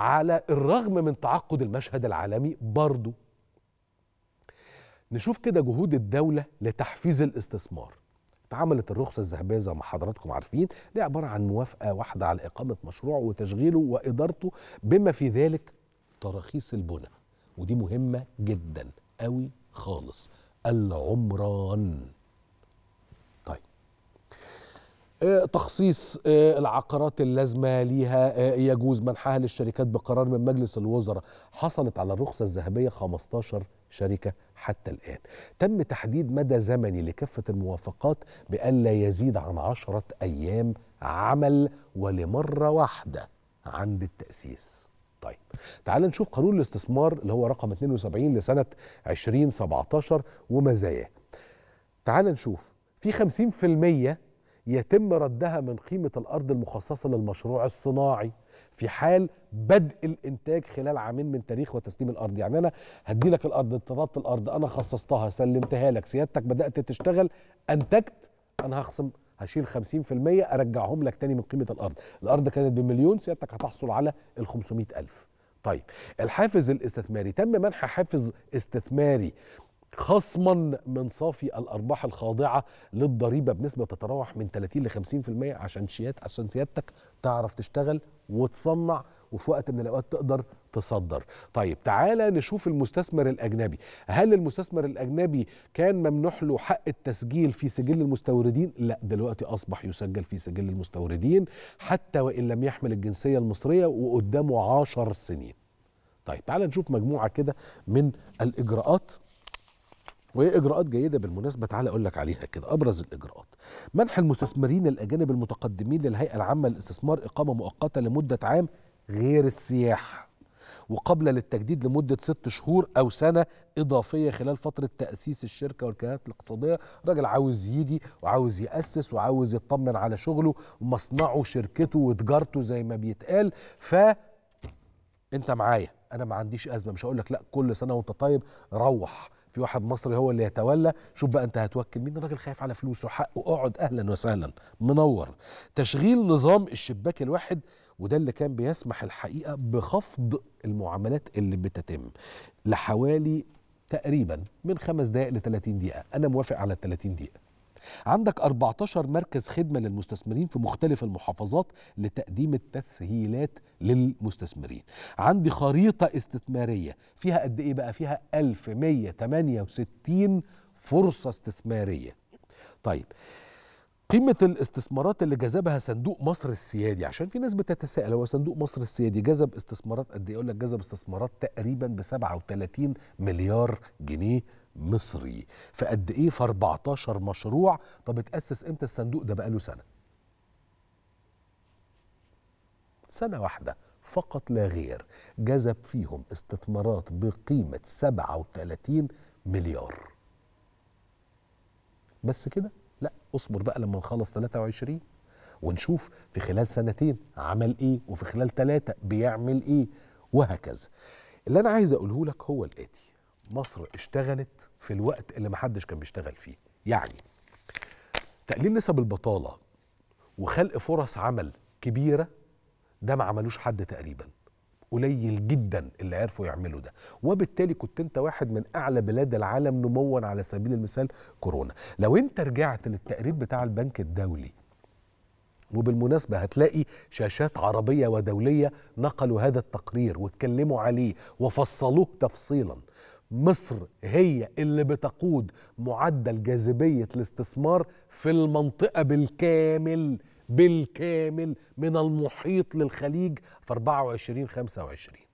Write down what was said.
على الرغم من تعقد المشهد العالمي برضه نشوف كده جهود الدولة لتحفيز الاستثمار اتعملت الرخصة الذهبية زي ما حضراتكم عارفين دي عبارة عن موافقة واحدة على إقامة مشروع وتشغيله وإدارته بما في ذلك تراخيص البنى ودي مهمة جدا قوي خالص العمران تخصيص آه، العقارات اللازمة ليها آه، يجوز منحها للشركات بقرار من مجلس الوزراء حصلت على الرخصة الذهبية 15 شركة حتى الآن تم تحديد مدى زمني لكافة الموافقات بألا يزيد عن عشرة أيام عمل ولمرة واحدة عند التأسيس طيب تعال نشوف قانون الاستثمار اللي هو رقم 72 لسنة 2017 ومزاياه تعال نشوف في 50% يتم ردها من قيمة الأرض المخصصة للمشروع الصناعي في حال بدء الإنتاج خلال عامين من تاريخ وتسليم الأرض يعني أنا هدي لك الأرض اضطربت الأرض أنا خصصتها سلمتها لك سيادتك بدأت تشتغل أنتجت أنا هخصم هشيل 50% أرجعهم لك تاني من قيمة الأرض الأرض كانت بمليون سيادتك هتحصل على ال 500 ألف طيب الحافز الاستثماري تم منح حافز استثماري خصما من صافي الارباح الخاضعه للضريبه بنسبه تتراوح من 30 ل 50% عشان شيات عشان سيادتك تعرف تشتغل وتصنع وفي وقت من الاوقات تقدر تصدر. طيب تعالى نشوف المستثمر الاجنبي، هل المستثمر الاجنبي كان ممنوح له حق التسجيل في سجل المستوردين؟ لا دلوقتي اصبح يسجل في سجل المستوردين حتى وان لم يحمل الجنسيه المصريه وقدامه 10 سنين. طيب تعالى نشوف مجموعه كده من الاجراءات وهي اجراءات جيده بالمناسبه تعالى اقول لك عليها كده ابرز الاجراءات منح المستثمرين الاجانب المتقدمين للهيئه العامه للاستثمار اقامه مؤقته لمده عام غير السياحه وقبل للتجديد لمدة ست شهور أو سنة إضافية خلال فترة تأسيس الشركة والكيانات الاقتصادية راجل عاوز يجي وعاوز يأسس وعاوز يطمن على شغله ومصنعه شركته وتجارته زي ما بيتقال ف انت معايا انا ما عنديش ازمه مش هقول لك لا كل سنه وانت طيب روح في واحد مصري هو اللي يتولى شوف بقى انت هتوكل مين الراجل خايف على فلوسه حقه اقعد اهلا وسهلا منور تشغيل نظام الشباك الواحد وده اللي كان بيسمح الحقيقه بخفض المعاملات اللي بتتم لحوالي تقريبا من خمس دقائق ل 30 دقيقه انا موافق على ال 30 دقيقه عندك 14 مركز خدمة للمستثمرين في مختلف المحافظات لتقديم التسهيلات للمستثمرين عندي خريطة استثمارية فيها قد إيه بقى فيها 1168 فرصة استثمارية طيب قيمة الاستثمارات اللي جذبها صندوق مصر السيادي عشان في ناس بتتساءل هو صندوق مصر السيادي جذب استثمارات قد ايه؟ يقول لك جذب استثمارات تقريبا ب 37 مليار جنيه مصري فقد ايه في 14 مشروع طب اتاسس امتى الصندوق ده بقاله سنه سنه واحده فقط لا غير جذب فيهم استثمارات بقيمه 37 مليار بس كده لا اصبر بقى لما نخلص 23 ونشوف في خلال سنتين عمل ايه وفي خلال ثلاثه بيعمل ايه وهكذا اللي انا عايز اقوله لك هو الاتي مصر اشتغلت في الوقت اللي محدش كان بيشتغل فيه يعني تقليل نسب البطالة وخلق فرص عمل كبيرة ده ما عملوش حد تقريبا قليل جدا اللي عرفوا يعملوا ده وبالتالي كنت انت واحد من اعلى بلاد العالم نموا على سبيل المثال كورونا لو انت رجعت للتقرير بتاع البنك الدولي وبالمناسبة هتلاقي شاشات عربية ودولية نقلوا هذا التقرير واتكلموا عليه وفصلوه تفصيلا مصر هي اللي بتقود معدل جاذبية الاستثمار في المنطقة بالكامل بالكامل من المحيط للخليج في 24 25